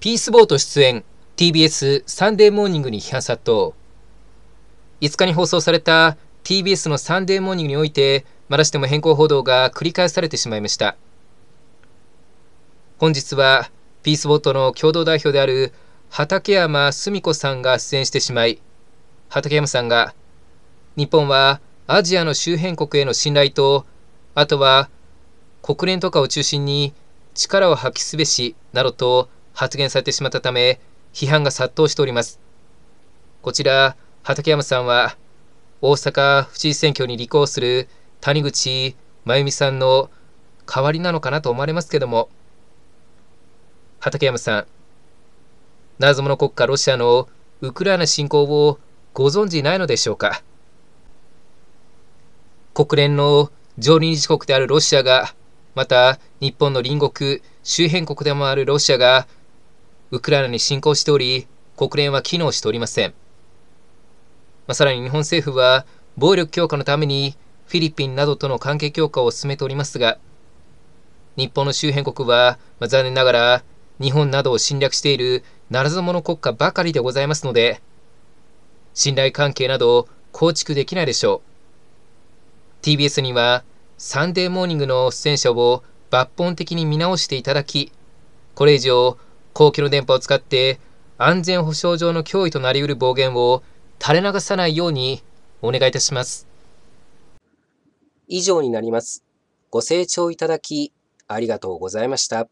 ピースボート出演 TBS サンデーモーニングに批判殺到5日に放送された TBS のサンデーモーニングにおいてまだしても変更報道が繰り返されてしまいました本日はピースボートの共同代表である畠山澄子さんが出演してしまい畠山さんが日本はアジアの周辺国への信頼とあとは国連とかを中心に力を発揮すべしなどと発言されてしまったため、批判が殺到しております。こちら、畠山さんは、大阪府知事選挙に立候補する谷口真由美さんの代わりなのかなと思われますけども、畠山さん、謎の国家ロシアのウクライナ侵攻をご存じないのでしょうか。国連の常任理事国であるロシアが、また日本の隣国、周辺国でもあるロシアがウクライナに侵攻しており、国連は機能しておりません。まあ、さらに日本政府は、暴力強化のためにフィリピンなどとの関係強化を進めておりますが、日本の周辺国は、まあ、残念ながら日本などを侵略しているならず者国家ばかりでございますので、信頼関係など構築できないでしょう。TBS には、サンデーモーニングの出演者を抜本的に見直していただき、これ以上、公共の電波を使って安全保障上の脅威となりうる暴言を垂れ流さないようにお願いいたします。以上になります。ご清聴いただきありがとうございました。